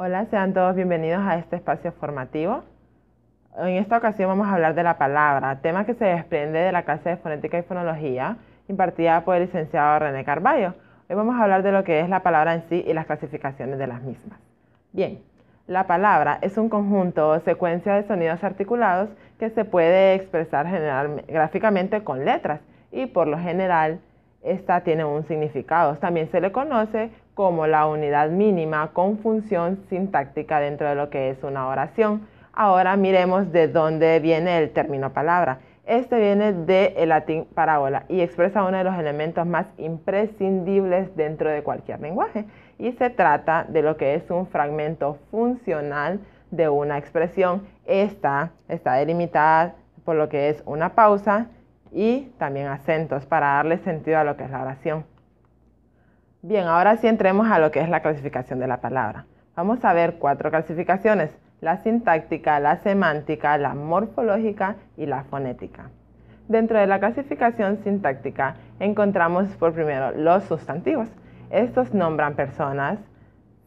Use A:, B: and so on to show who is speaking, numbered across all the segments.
A: Hola, sean todos bienvenidos a este espacio formativo. En esta ocasión vamos a hablar de la palabra, tema que se desprende de la clase de fonética y fonología impartida por el licenciado René Carballo. Hoy vamos a hablar de lo que es la palabra en sí y las clasificaciones de las mismas. Bien, la palabra es un conjunto o secuencia de sonidos articulados que se puede expresar gráficamente con letras y por lo general esta tiene un significado. También se le conoce como la unidad mínima con función sintáctica dentro de lo que es una oración. Ahora miremos de dónde viene el término palabra. Este viene del de latín parábola y expresa uno de los elementos más imprescindibles dentro de cualquier lenguaje. Y se trata de lo que es un fragmento funcional de una expresión. Esta está delimitada por lo que es una pausa, y también acentos para darle sentido a lo que es la oración. Bien, ahora sí entremos a lo que es la clasificación de la palabra. Vamos a ver cuatro clasificaciones, la sintáctica, la semántica, la morfológica y la fonética. Dentro de la clasificación sintáctica encontramos por primero los sustantivos. Estos nombran personas,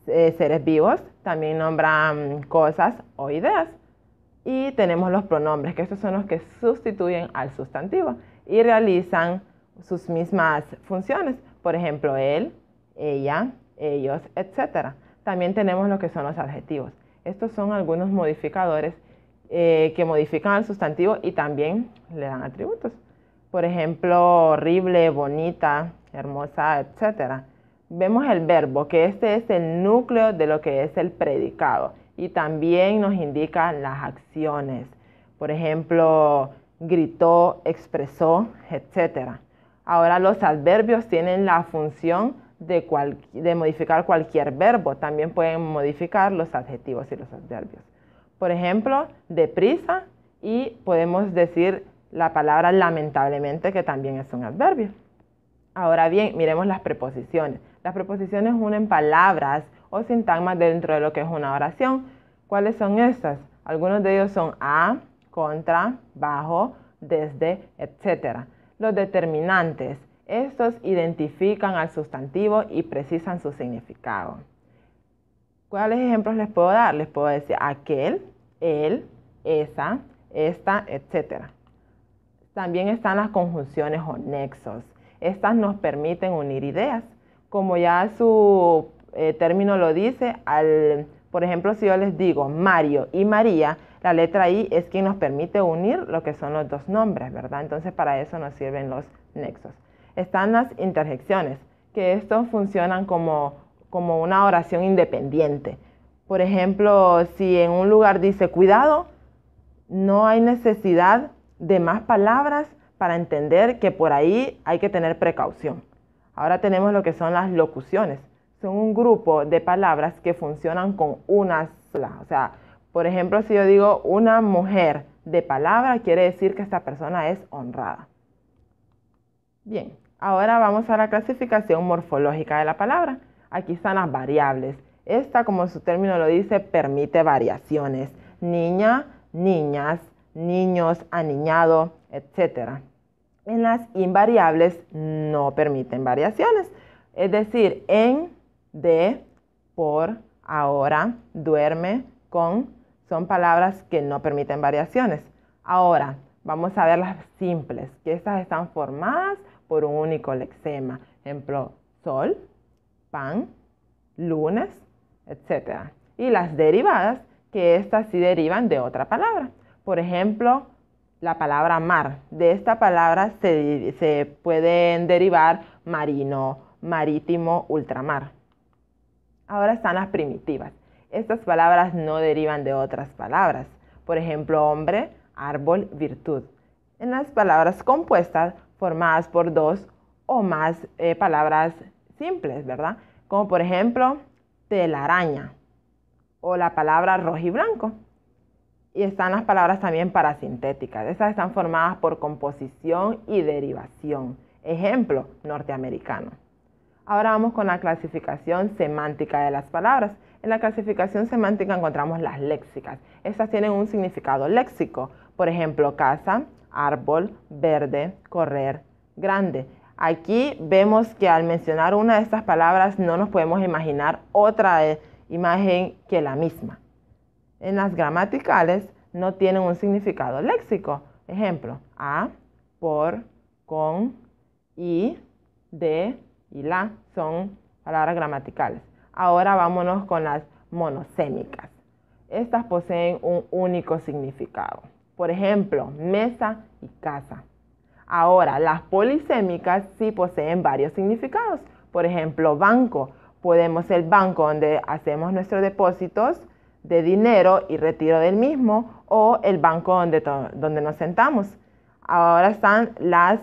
A: eh, seres vivos, también nombran cosas o ideas. Y tenemos los pronombres, que estos son los que sustituyen al sustantivo y realizan sus mismas funciones. Por ejemplo, él, ella, ellos, etc. También tenemos lo que son los adjetivos. Estos son algunos modificadores eh, que modifican al sustantivo y también le dan atributos. Por ejemplo, horrible, bonita, hermosa, etc. Vemos el verbo, que este es el núcleo de lo que es el predicado y también nos indican las acciones. Por ejemplo, gritó, expresó, etc. Ahora los adverbios tienen la función de, modificar cualquier verbo. También pueden modificar los adjetivos y los adverbios. Por ejemplo, deprisa y podemos decir la palabra lamentablemente, que también es un adverbio. Ahora bien, miremos las preposiciones. Las preposiciones unen palabras o sintagmas dentro de lo que es una oración ¿Cuáles son estas? Algunos de ellos son a, contra, bajo, desde, etc. Los determinantes. Estos identifican al sustantivo y precisan su significado. ¿Cuáles ejemplos les puedo dar? Les puedo decir aquel, él, esa, esta, etc. También están las conjunciones o nexos. Estas nos permiten unir ideas. Como ya su eh, término lo dice, al por ejemplo, si yo les digo Mario y María, la letra I es quien nos permite unir lo que son los dos nombres, ¿verdad? Entonces para eso nos sirven los nexos. Están las interjecciones, que estos funcionan como, como una oración independiente. Por ejemplo, si en un lugar dice cuidado, no hay necesidad de más palabras para entender que por ahí hay que tener precaución. Ahora tenemos lo que son las locuciones son un grupo de palabras que funcionan con una sola. O sea, por ejemplo, si yo digo una mujer de palabra, quiere decir que esta persona es honrada. Bien, ahora vamos a la clasificación morfológica de la palabra. Aquí están las variables. Esta, como su término lo dice, permite variaciones. Niña, niñas, niños, aniñado, etc. En las invariables no permiten variaciones. Es decir, en de, por, ahora, duerme, con, son palabras que no permiten variaciones. Ahora, vamos a ver las simples, que estas están formadas por un único lexema. Ejemplo, sol, pan, lunes, etc. Y las derivadas, que estas sí derivan de otra palabra. Por ejemplo, la palabra mar. De esta palabra se, se pueden derivar marino, marítimo, ultramar. Ahora están las primitivas. Estas palabras no derivan de otras palabras. Por ejemplo, hombre, árbol, virtud. En las palabras compuestas, formadas por dos o más eh, palabras simples, ¿verdad? Como por ejemplo, telaraña o la palabra blanco. Y están las palabras también parasintéticas. Estas están formadas por composición y derivación. Ejemplo, norteamericano. Ahora vamos con la clasificación semántica de las palabras. En la clasificación semántica encontramos las léxicas. Estas tienen un significado léxico. Por ejemplo, casa, árbol, verde, correr, grande. Aquí vemos que al mencionar una de estas palabras no nos podemos imaginar otra imagen que la misma. En las gramaticales no tienen un significado léxico. Ejemplo, a, por, con, y, de, y la son palabras gramaticales. Ahora vámonos con las monosémicas. Estas poseen un único significado. Por ejemplo, mesa y casa. Ahora, las polisémicas sí poseen varios significados. Por ejemplo, banco. Podemos el banco donde hacemos nuestros depósitos de dinero y retiro del mismo o el banco donde, donde nos sentamos. Ahora están las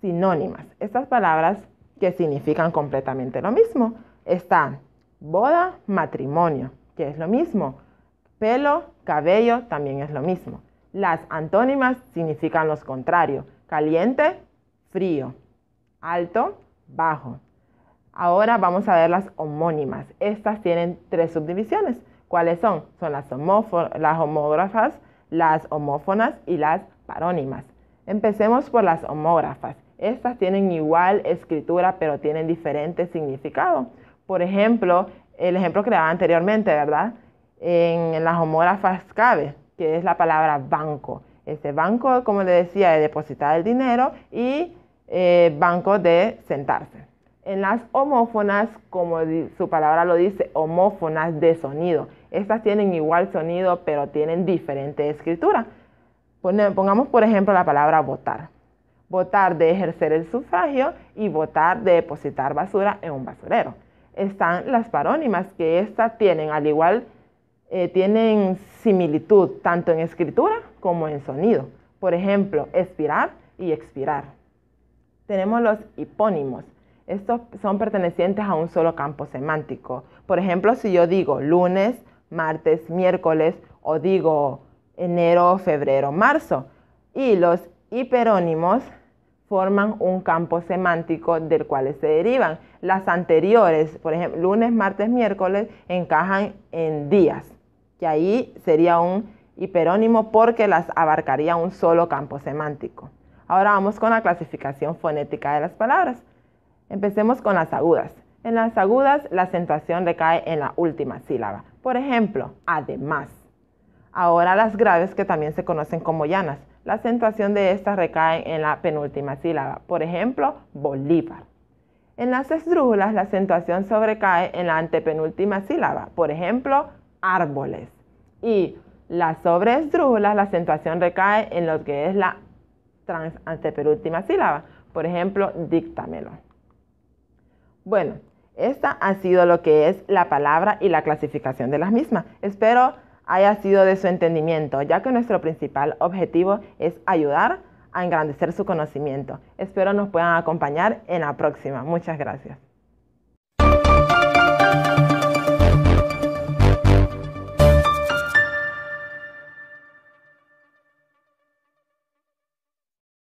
A: sinónimas. Estas palabras que significan completamente lo mismo. Están boda, matrimonio, que es lo mismo. Pelo, cabello, también es lo mismo. Las antónimas significan los contrarios. Caliente, frío. Alto, bajo. Ahora vamos a ver las homónimas. Estas tienen tres subdivisiones. ¿Cuáles son? Son las, las homógrafas, las homófonas y las parónimas. Empecemos por las homógrafas. Estas tienen igual escritura, pero tienen diferente significado. Por ejemplo, el ejemplo que le daba anteriormente, ¿verdad? En, las homógrafas cabe, que es la palabra banco. Ese banco, como le decía, de depositar el dinero y eh, banco de sentarse. En las homófonas, como su palabra lo dice, homófonas de sonido. Estas tienen igual sonido, pero tienen diferente escritura. Pongamos, por ejemplo, la palabra votar votar de ejercer el sufragio y votar de depositar basura en un basurero. Están las parónimas, que estas tienen al igual, eh, tienen similitud tanto en escritura como en sonido. Por ejemplo, expirar y expirar. Tenemos los hipónimos. Estos son pertenecientes a un solo campo semántico. Por ejemplo, si yo digo lunes, martes, miércoles o digo enero, febrero, marzo. Y los hiperónimos forman un campo semántico del cual se derivan. Las anteriores, por ejemplo, lunes, martes, miércoles, encajan en días, que ahí sería un hiperónimo porque las abarcaría un solo campo semántico. Ahora vamos con la clasificación fonética de las palabras. Empecemos con las agudas. En las agudas, la acentuación recae en la última sílaba. Por ejemplo, además. Ahora las graves que también se conocen como llanas. La acentuación de estas recae en la penúltima sílaba, por ejemplo, Bolívar. En las esdrújulas la acentuación sobrecae en la antepenúltima sílaba, por ejemplo, árboles. Y las sobreesdrújulas la acentuación recae en lo que es la antepenúltima sílaba, por ejemplo, díctamelo. Bueno, esta ha sido lo que es la palabra y la clasificación de las mismas. Espero haya sido de su entendimiento, ya que nuestro principal objetivo es ayudar a engrandecer su conocimiento. Espero nos puedan acompañar en la próxima. Muchas gracias.